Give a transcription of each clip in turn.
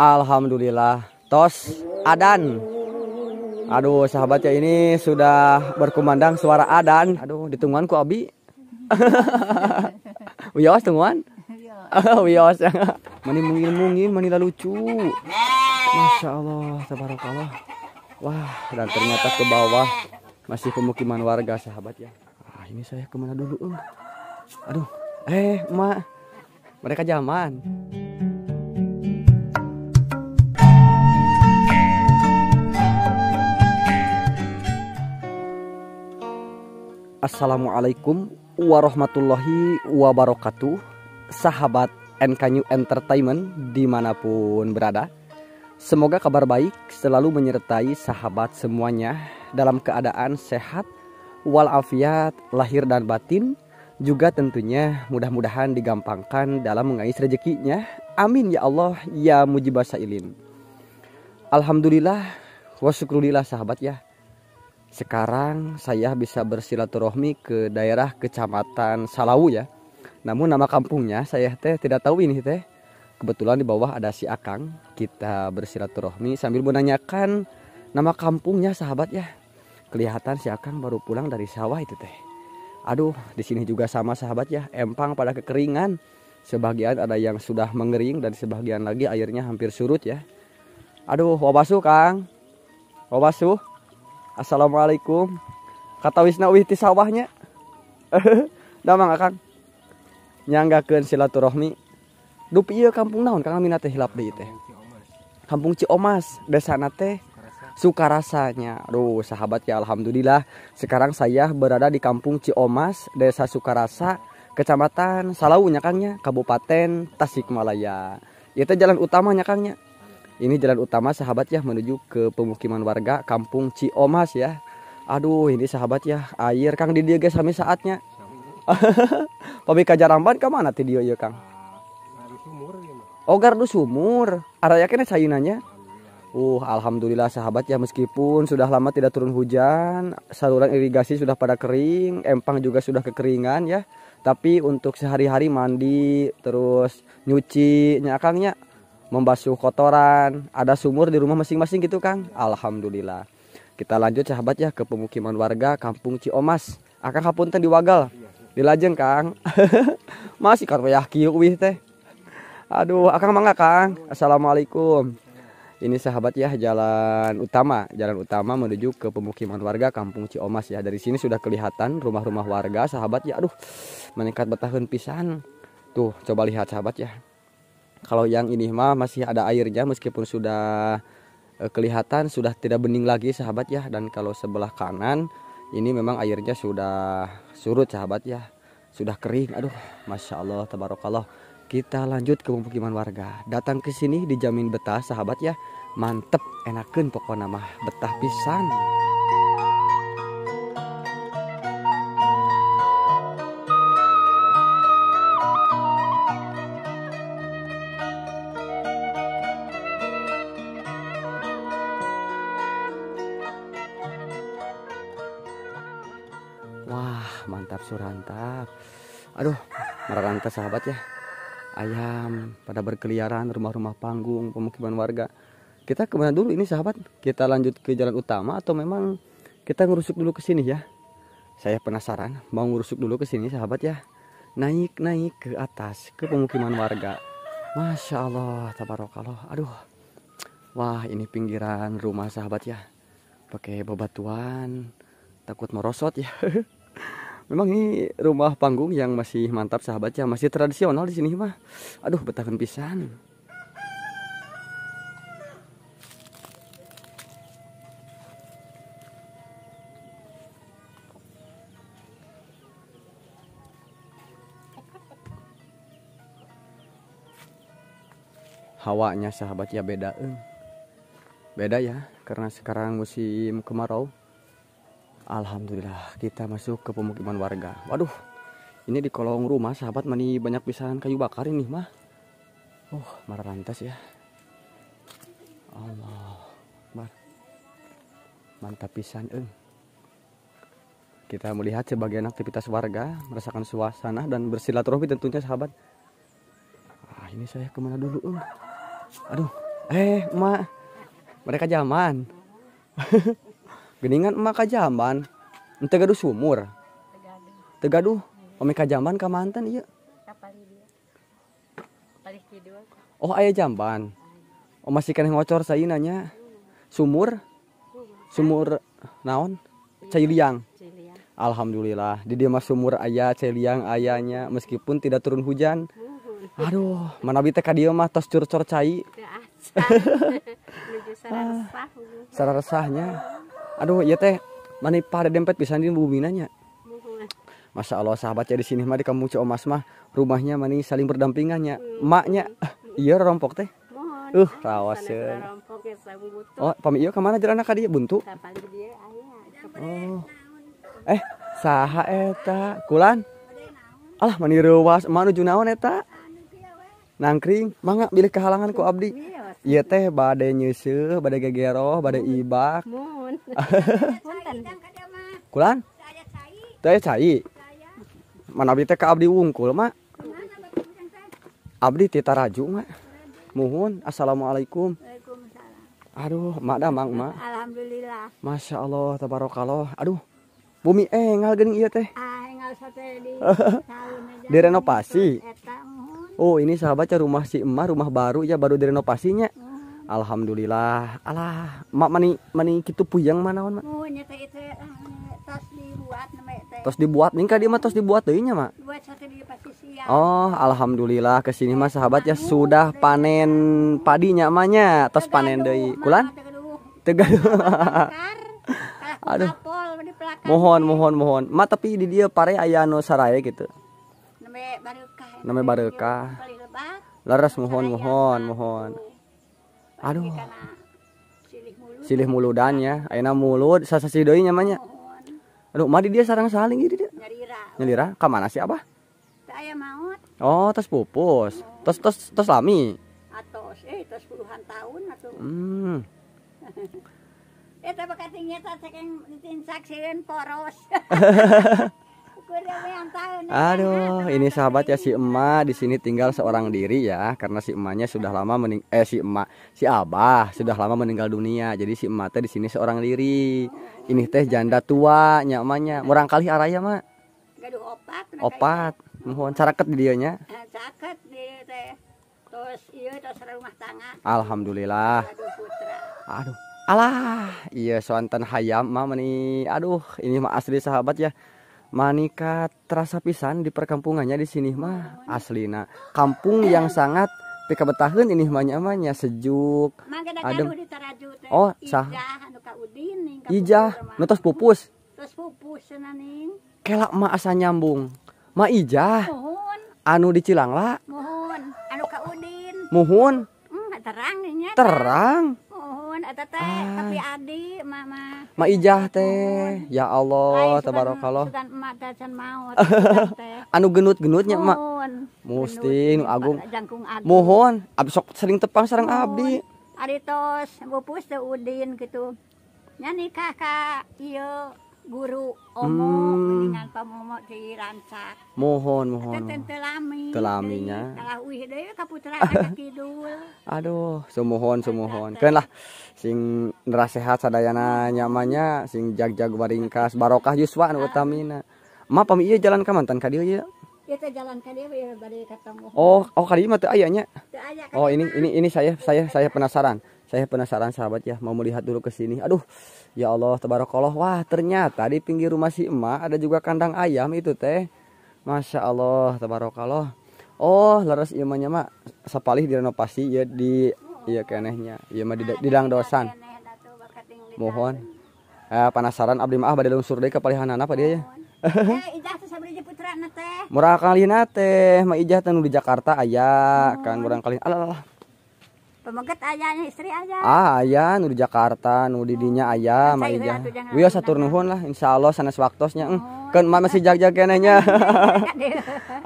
Alhamdulillah tos adan Aduh sahabat ya ini sudah berkumandang suara adan Aduh ditungguan ku Abi Wios tungguan Wios Mani mungil mungil mani lucu Masya Allah tabarakallah Wah dan ternyata ke bawah masih pemukiman warga sahabat ya ah, Ini saya kemana dulu eh? Aduh eh emak mereka zaman. Assalamualaikum warahmatullahi wabarakatuh Sahabat NK New Entertainment dimanapun berada Semoga kabar baik selalu menyertai sahabat semuanya Dalam keadaan sehat walafiat lahir dan batin juga tentunya mudah-mudahan digampangkan dalam mengais rezekinya. Amin ya Allah ya mujibah sa'ilin. Alhamdulillah wa syukrulillah sahabat ya. Sekarang saya bisa bersilaturahmi ke daerah kecamatan Salawu ya. Namun nama kampungnya saya teh tidak tahu ini teh. Kebetulan di bawah ada si Akang. Kita bersilaturahmi sambil menanyakan nama kampungnya sahabat ya. Kelihatan si Akang baru pulang dari sawah itu teh. Aduh, di sini juga sama sahabat ya, empang pada kekeringan. Sebagian ada yang sudah mengering dan sebagian lagi airnya hampir surut ya. Aduh, wabasu Kang. Wabasu. Assalamualaikum. Kata Wisna wih ti sawahnya. Dah mangga Kang. Nyanggakeun silaturahmi. Dupi ieu kampung naon Kang Mina teh hilap deui teh. Kampung Ciomas, desa teh suka rasanya. Aduh, sahabat ya alhamdulillah. Sekarang saya berada di Kampung Ciomas, Desa Sukarasa, Kecamatan Salawunya Kangnya, Kabupaten Tasikmalaya. Itu jalan utamanya Kangnya. Ini jalan utama sahabat ya menuju ke pemukiman warga Kampung Ciomas ya. Aduh, ini sahabat ya air Kang di dia guys sami saatnya. Pabi kajaramban ke mana ti dia ya, ya Kang? Nah, nah, oh, gardu sumur. Araya kena sayunannya. Uh, alhamdulillah sahabat ya meskipun sudah lama tidak turun hujan, saluran irigasi sudah pada kering, empang juga sudah kekeringan ya. Tapi untuk sehari-hari mandi, terus nyuci, nyakangnya membasuh kotoran, ada sumur di rumah masing-masing gitu Kang. Alhamdulillah. Kita lanjut sahabat ya ke pemukiman warga Kampung Ciomas. Akang hapunten di Wagal. Dilajeng Kang. Masih karwayah kieu teh. Aduh, Akang mangga Kang. Assalamualaikum. Ini sahabat ya jalan utama, jalan utama menuju ke pemukiman warga Kampung Ciomas ya. Dari sini sudah kelihatan rumah-rumah warga sahabat ya. Aduh, meningkat bertahun pisan. Tuh, coba lihat sahabat ya. Kalau yang ini mah masih ada airnya meskipun sudah eh, kelihatan sudah tidak bening lagi sahabat ya. Dan kalau sebelah kanan ini memang airnya sudah surut sahabat ya. Sudah kering. Aduh, Masya Allah, Tabarakallah kita lanjut ke pemukiman warga. Datang ke sini dijamin betah sahabat ya mantep enakan pokoknya mah betah pisan Wah mantap surantap Aduh merantap sahabat ya Ayam pada berkeliaran rumah-rumah panggung pemukiman warga kita kemana dulu ini sahabat kita lanjut ke jalan utama atau memang kita ngerusuk dulu ke sini ya saya penasaran mau ngerusuk dulu ke sini sahabat ya naik naik ke atas ke pemukiman warga masya Allah tabarokallah aduh wah ini pinggiran rumah sahabat ya pakai bebatuan takut merosot ya memang ini rumah panggung yang masih mantap sahabat ya masih tradisional di sini mah aduh betahkan pisan hawanya sahabat ya beda eh. beda ya karena sekarang musim kemarau Alhamdulillah kita masuk ke pemukiman warga waduh ini di kolong rumah sahabat mani banyak pisahan kayu bakar ini mah oh marah lantas ya Allah mar mantap pisan eh. kita melihat sebagian aktivitas warga merasakan suasana dan bersilaturahmi tentunya sahabat ah ini saya kemana dulu eh aduh eh emak mereka zaman geningan emak kajaman ente gaduh sumur tegaduh ome kajaman ka mantan iya oh ayah jamban om oh, masih kena ngocor saya nanya sumur sumur naon cai liang Alhamdulillah di dia sumur ayah cai liang ayahnya meskipun tidak turun hujan Aduh, mana bisa ka dieu mah tos curcor cai. Sara ah, resahnya. Aduh, iya teh mani pada dempet pisan di bumi nanya. Masya Allah sahabat sahabatnya di sini mah di kamu mas mah rumahnya mani saling berdampingannya. Hmm. Maknya eh, iya rompok teh. Uh, rawas ya. ya oh, pamit iya kemana jalan anak dia buntu? Oh. Eh, saha eta? Kulan? Alah, mani rewas, mana junaon eta? nangkring mangga bilih kehalangan ku abdi iya, iya teh badai nyusu badai gegero badai ibak kulan teh cai mana abdi teh ke abdi wungkul mak abdi tita raju mak muhun assalamualaikum aduh mak damang mak alhamdulillah masya allah tabarakallah. aduh bumi eh eh, gening iya teh ah, engal sate di direnovasi Oh ini sahabat, ya rumah si emak rumah baru ya baru direnovasinya. Hmm. Alhamdulillah. Alah, mak mani mani kita puyang on mak? Oh, nyata itu, eh, tos dibuat namanya teh. Tos dibuat nih kadi mah tos dibuat tuh mak. Buat satu di siang. Oh, alhamdulillah kesini mah eh, sahabat ya sudah panen padinya maknya tos panen dari Kulan? Tegar. Aduh. Mohon mohon mohon. Mak tapi di dia pare ayano saraya gitu. Namanya baru namanya bareka leres mohon mohon mohon aduh silih ya ayeuna mulut sasasi deui namanya aduh mari dia sarang saling gitu dia nyelira ka mana sih abah oh tos pupus tos tos tos lami atos eh tos puluhan tahun atau? hmm Eh, eta bakat nyata yang ditinsaksieun poros Aduh, ini sahabat ya si emak di sini tinggal seorang diri ya karena si emaknya sudah lama mening eh si emak si abah sudah lama meninggal dunia. Jadi si emak teh di sini seorang diri. Ini teh janda tua nyamanya. Murang kali araya mak. opat. Opat. Mohon caraket di dianya. Caraket eh, di teh. Terus iya terus rumah tangga. Alhamdulillah. Aduh Allah, Alah, iya soantan hayam mah meni. Aduh, ini mah asli sahabat ya. Manika terasa pisan di perkampungannya di sini mah aslina. Kampung yang sangat pika betahun ini mah nyamannya sejuk. Oh, sah. Ijah, nutus pupus. Kelak mah asa nyambung. mah ijah. Anu di lah. Muhun. Anu ka Udin. Muhun. Hmm, terang. Terang eta teh ah. tapi adi mama ma ijah teh ya Allah tabarakallah kan emak teh can maot anu genut-genutnya emak musti nu agung mohon abis sok sering tepang sareng abdi aritos tos teh udin gitu nya nikah ka ieu iya guru omong hmm. dengan pamomo di rancak mohon mohon telami telaminya kalah iya, uih deh anak ya, kidul aduh semohon semohon kan lah sing nerasehat sadayana nyamanya sing jag jag baringkas barokah yuswa anu utamina nah. ma pam iya jalan ka mantan ka dieu iya ya jalan Oh, oh kali oh, ini tuh ayahnya. Oh ini ini ini saya saya saya penasaran. Saya penasaran sahabat ya mau melihat dulu ke sini. Aduh, ya Allah tabarakallah. Wah ternyata di pinggir rumah si emak ada juga kandang ayam itu teh. Masya Allah tabarakallah. Oh leres imannya iya mak sapalih direnovasi ya di ya kenehnya. ya mah di, di dosan. Mohon. Eh, penasaran abdi maaf badai lungsur deh kepalihan anak apa dia ya. murah kali nate mau ijah di Jakarta ayah oh. kan murah kali alah, Pemegat ayahnya istri aja. Ah, ayah nu di Jakarta, nu di oh. dinya ayah kan mah ijah. Wiyo satur nuhun lah insyaallah sanes waktosnya. Eh. Oh kan masih jag kenehnya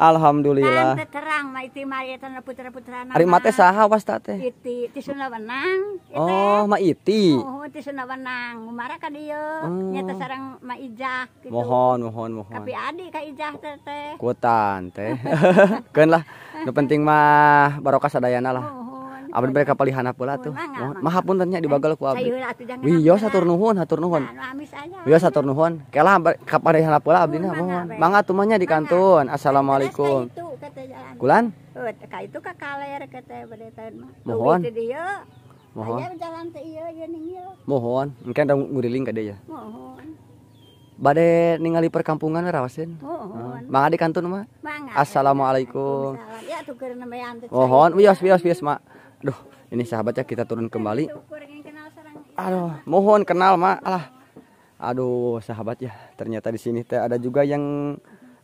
alhamdulillah kan terang mah iti mah eta ya putra-putra nama ari mate saha wasta teh iti ti sunawenang ya oh mah iti oh ti sunawenang umara ka dieu hmm. nyata sarang mah ijah gitu mohon mohon mohon tapi adi ka ijah teh teh kutan teh kan lah nu penting mah barokah sadayana lah oh, Abdi mereka palihan pula tuh. Maha pun tanya di bagal ku abdi. Wiyo satur nuhun, hatur nuhun. Wiyo satur nuhun. Kela kapalihan pula abdi na oh, mohon. Mangga tumanya di kantun. Assalamualaikum. Kulan? itu kakaler kata berdetan. Mohon. Iya, iya, iya. Mohon. Mohon. Mungkin ada nguriling kada dia? Ya? Mohon. Bade ningali perkampungan rawasin. Mohon. Ah, mangga di kantun mah. Assalamualaikum. Ya Mohon. Wios wios wios mak aduh ini sahabatnya kita turun kembali. Ya. Aduh, mohon kenal mak. Alah. Aduh, sahabat ya. Ternyata di sini teh ada juga yang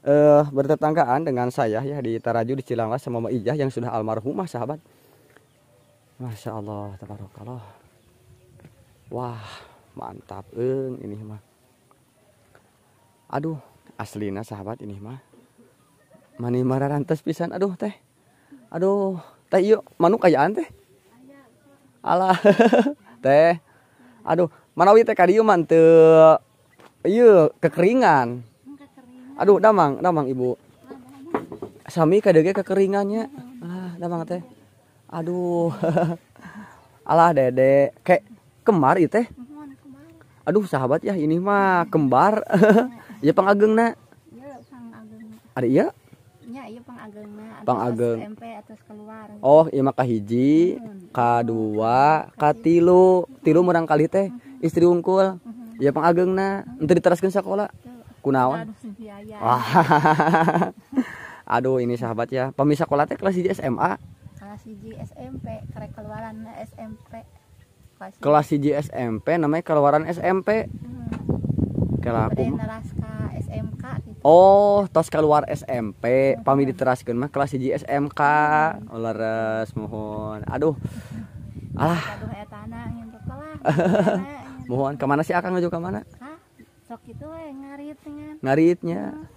uh, bertetanggaan dengan saya ya di Taraju di Cilangas sama Mbak Ijah yang sudah almarhumah sahabat. Masya Allah, tabarakallah. Wah, mantap eng ini mah. Aduh, aslinya sahabat ini mah. Mani mararantes pisan aduh teh. Aduh, teh iyo manuk kayaan teh alah teh aduh manawi teh kadieu man iyo kekeringan aduh damang damang ibu sami kadege kekeringannya ah damang teh aduh alah dede kayak kembar itu teh mhm, aduh sahabat ya ini mah kembar ya pangageng na ada iya nya iya, iya pangagengna pangageng SMP atas keluar gitu. oh iya mah kahiji hmm. kadua mm-hmm. katilu mm-hmm. tilu murang kali teh mm-hmm. istri unggul iya pangagengna hmm. ente diteraskan sekolah kunaon Wah. aduh ini sahabat ya pemisah sekolah teh kelas hiji SMA kelas hiji SMP karek keluaran SMP kelas hiji SMP namanya keluaran SMP hmm. Kelapung. Oh tos keluar SMP pamit diteraskan mah kelas di SMK Olahraga, mohon aduh alah ya gitu mohon kemana sih akan ngajuk kemana sok itu yang ngarit ngaritnya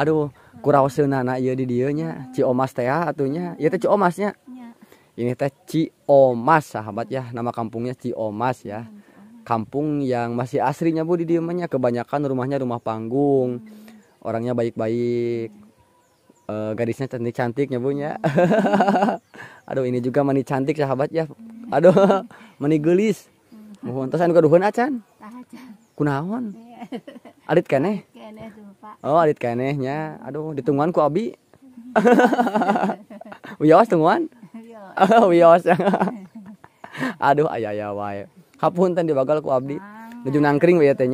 aduh kuraoseun anak ieu di dia nya omas teh atunya Iya teh omasnya. ini teh omas, sahabat ya nama kampungnya omas ya kampung yang masih aslinya Bu di diemannya kebanyakan rumahnya rumah panggung orangnya baik-baik e, gadisnya cantik-cantiknya punya aduh ini juga mani cantik sahabat ya aduh mani gelis mohon terus anu duhun acan ah, kunaon iya. adit kene oh adit nya aduh ditungguan ku abi wios tungguan wios aduh ayah ayah wae Hapunten di bagal ku abdi. Nuju ah. nangkring we ya teh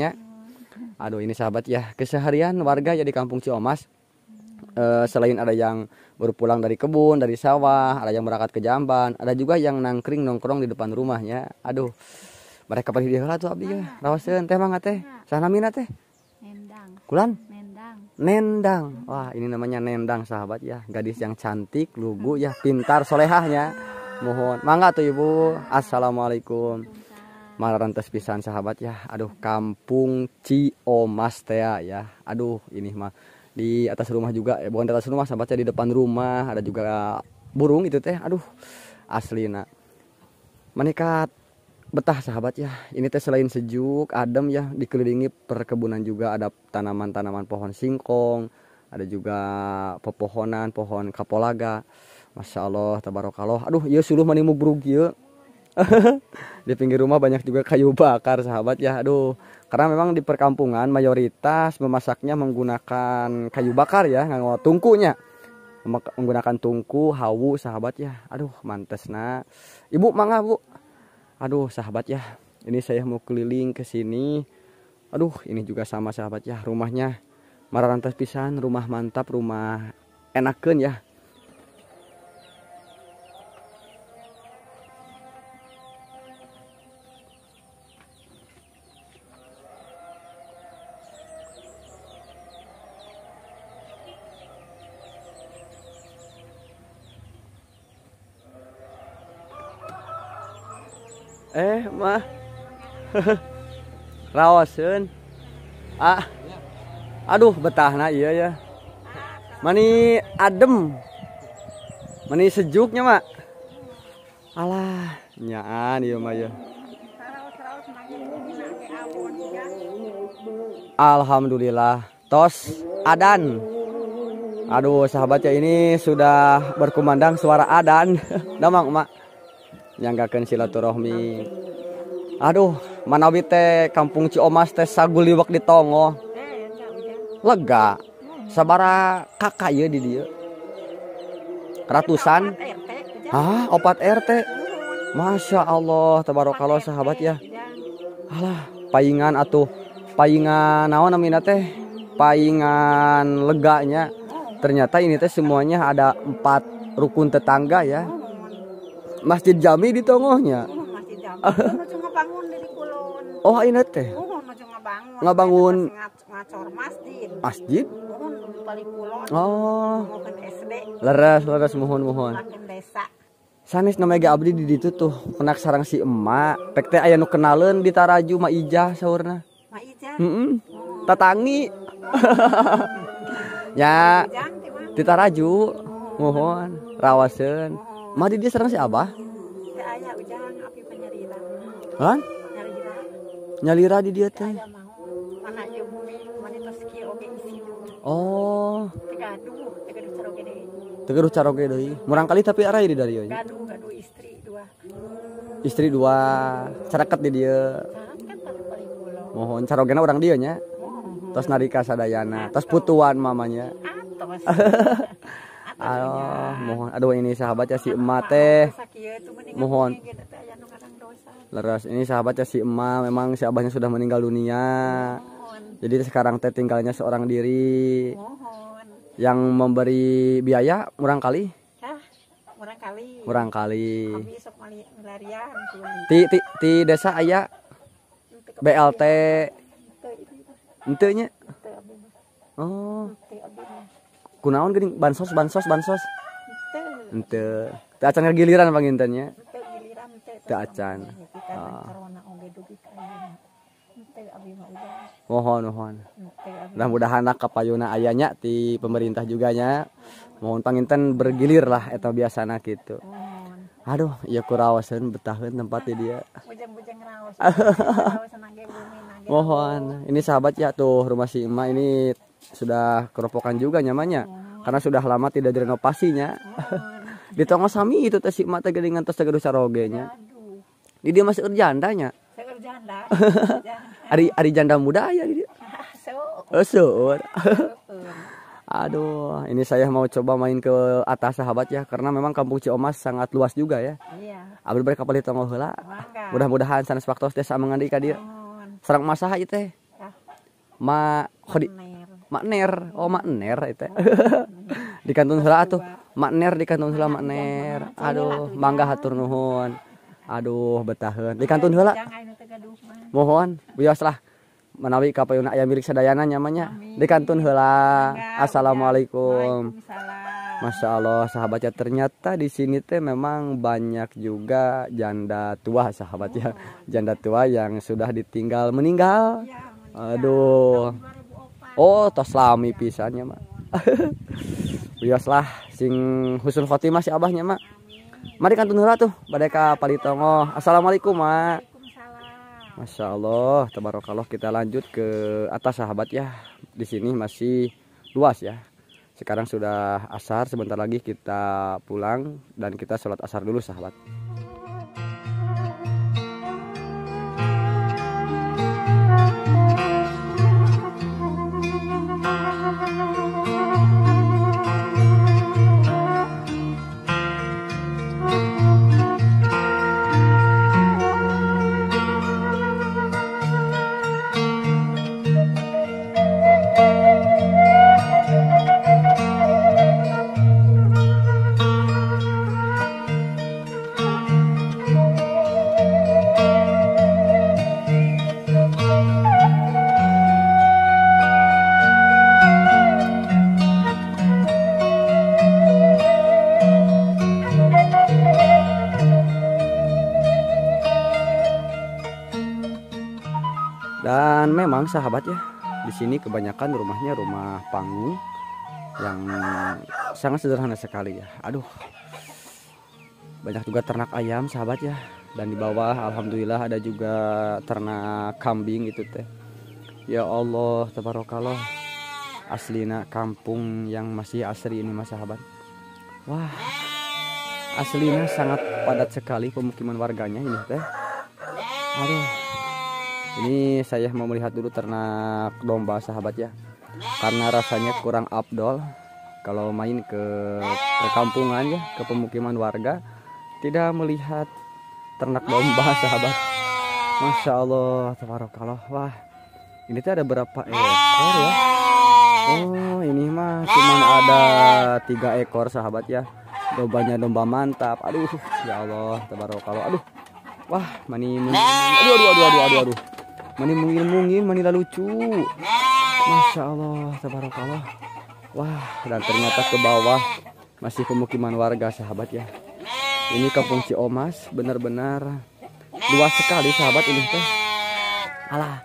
Aduh ini sahabat ya, keseharian warga ya di Kampung Ciomas eh, selain ada yang baru pulang dari kebun, dari sawah, ada yang berangkat ke Jamban, ada juga yang nangkring nongkrong di depan rumahnya. Aduh, mereka pergi heula tuh abdi ya. Ah. Rawaseun teh mangga teh. Ya. Sahamina teh. Nendang. Kulan? Nendang. Nendang. Wah, ini namanya nendang sahabat ya. Gadis yang cantik, lugu ya, pintar, solehahnya. Mohon. Mangga tuh Ibu. Assalamualaikum marantes pisan sahabat ya aduh kampung Ciomas teh ya. ya aduh ini mah di atas rumah juga eh, bukan di atas rumah sahabat ya di depan rumah ada juga burung itu teh aduh asli nak menikat betah sahabat ya ini teh selain sejuk adem ya dikelilingi perkebunan juga ada tanaman-tanaman pohon singkong ada juga pepohonan pohon kapolaga Masya Allah tabarokallah aduh ya suluh manimuk burung ya di pinggir rumah banyak juga kayu bakar sahabat ya aduh karena memang di perkampungan mayoritas memasaknya menggunakan kayu bakar ya nggak tungkunya menggunakan tungku hawu sahabat ya aduh mantes nah ibu mangga ah, bu aduh sahabat ya ini saya mau keliling ke sini aduh ini juga sama sahabat ya rumahnya marantas pisan rumah mantap rumah enakan ya raosen ah aduh betah nah iya ya mani adem mani sejuknya mak alah nyaan iya mah ya Alhamdulillah tos adan aduh sahabatnya ini sudah berkumandang suara adan damang mak yang nyangkakan silaturahmi aduh manawi teh kampung Ciomas teh saguliwak di Tongo lega sabara kakak ya di dia ratusan hah, opat RT Masya Allah tabarokallah sahabat ya alah paingan atau paingan naon namina teh paingan leganya ternyata ini teh semuanya ada empat rukun tetangga ya Masjid Jami di Tongohnya oh, Oh, ini teh. Nggak bangun. Masjid. Oh. Leres, leres, mohon, mohon. sanis namanya ge abdi di situ tuh kenak sarang si emak. Pek teh aya nu kenalan di Taraju Ma Ija sahurna Ma Ija Mm -mm. Oh. Tatangi. ya. Di Taraju. Oh. Mohon rawasen. Oh. Ma di dia sarang si Abah. Teu ayah iya, ujang api penyerita. Hah? nyalira di dia teh oh tegeruh caroge deui murang kali tapi arai di dari gaduh istri dua istri dua caraket di dia kan mohon carogena orang dia nya terus narika sadayana terus putuan mamanya Aduh, mohon aduh ini sahabat ya si emak teh mohon Leres ini sahabatnya si emak, memang si abahnya sudah meninggal dunia. Mohon. Jadi sekarang teh tinggalnya seorang diri. Mohon. Yang memberi biaya kurang kali. Kurang kali. Murang kali. Ti ti ti desa aya BLT. Entenya. Oh. Kunaon gini bansos bansos bansos. Ente. Teu acan giliran pangintennya taacan ah. mohon mohon mudah-mudahan kapayuna ayahnya di pemerintah nya, mohon panginten bergilir lah atau biasana gitu aduh ya kurawasan betahkan tempat dia mohon ini sahabat ya tuh rumah si emak ini sudah keropokan juga nyamannya karena sudah lama tidak direnovasinya di tonggo sami itu tes si emak teh geningan tos di dia masih kerja nya. Saya Hari-hari janda muda ya di dia. Oh, aduh, ini saya mau coba main ke atas sahabat ya karena memang kampung Ciomas sangat luas juga ya. Iya. Abdi bari kapal tonggo oh, Mudah-mudahan sanes waktos teh samangandi ka dia. Serang masaha itu. Mak ya. Ma kodi. makner oh iya. makner itu oh, di kantun hula tuh makner di kantun mak makner aduh mangga ya. hatur nuhun Aduh betahun di kantun mohon bioslah menawi kapayuna ayam milik sedayana nyamannya di kantun assalamualaikum Masya Allah sahabatnya ternyata di sini teh memang banyak juga janda tua sahabatnya ya oh, janda iya. tua yang sudah ditinggal meninggal iya, aduh oh tos lami pisannya mak biaslah sing husun khotimah si abahnya mak Mari kan hula tuh, palitongo. Assalamualaikum, Ma. Masya Allah, Tabarokallah kita lanjut ke atas sahabat ya. Di sini masih luas ya. Sekarang sudah asar, sebentar lagi kita pulang dan kita sholat asar dulu sahabat. memang sahabat ya di sini kebanyakan rumahnya rumah panggung yang sangat sederhana sekali ya aduh banyak juga ternak ayam sahabat ya dan di bawah alhamdulillah ada juga ternak kambing itu teh ya Allah asli nak kampung yang masih asri ini mas sahabat wah aslinya sangat padat sekali pemukiman warganya ini teh aduh ini saya mau melihat dulu ternak domba sahabat ya karena rasanya kurang abdol kalau main ke perkampungan ya ke pemukiman warga tidak melihat ternak domba sahabat Masya Allah tabarakallah wah ini tuh ada berapa ekor ya Oh ini mah cuma ada tiga ekor sahabat ya dombanya domba mantap aduh ya Allah tabarakallah aduh wah mani, mani. aduh aduh aduh aduh aduh, aduh mani mungil mungil mani lucu masya allah tabarakallah wah dan ternyata ke bawah masih pemukiman warga sahabat ya ini kampung Ciomas benar-benar luas sekali sahabat ini teh Allah.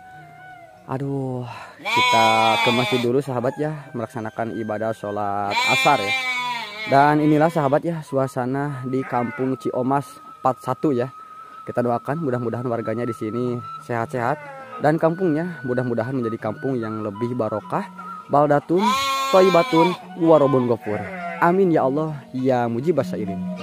aduh kita ke masjid dulu sahabat ya melaksanakan ibadah sholat asar ya dan inilah sahabat ya suasana di kampung Ciomas 41 ya kita doakan mudah-mudahan warganya di sini sehat-sehat dan kampungnya mudah-mudahan menjadi kampung yang lebih barokah, baldatun, toibatun, warobun gopur. Amin ya Allah, ya mujibah syairin.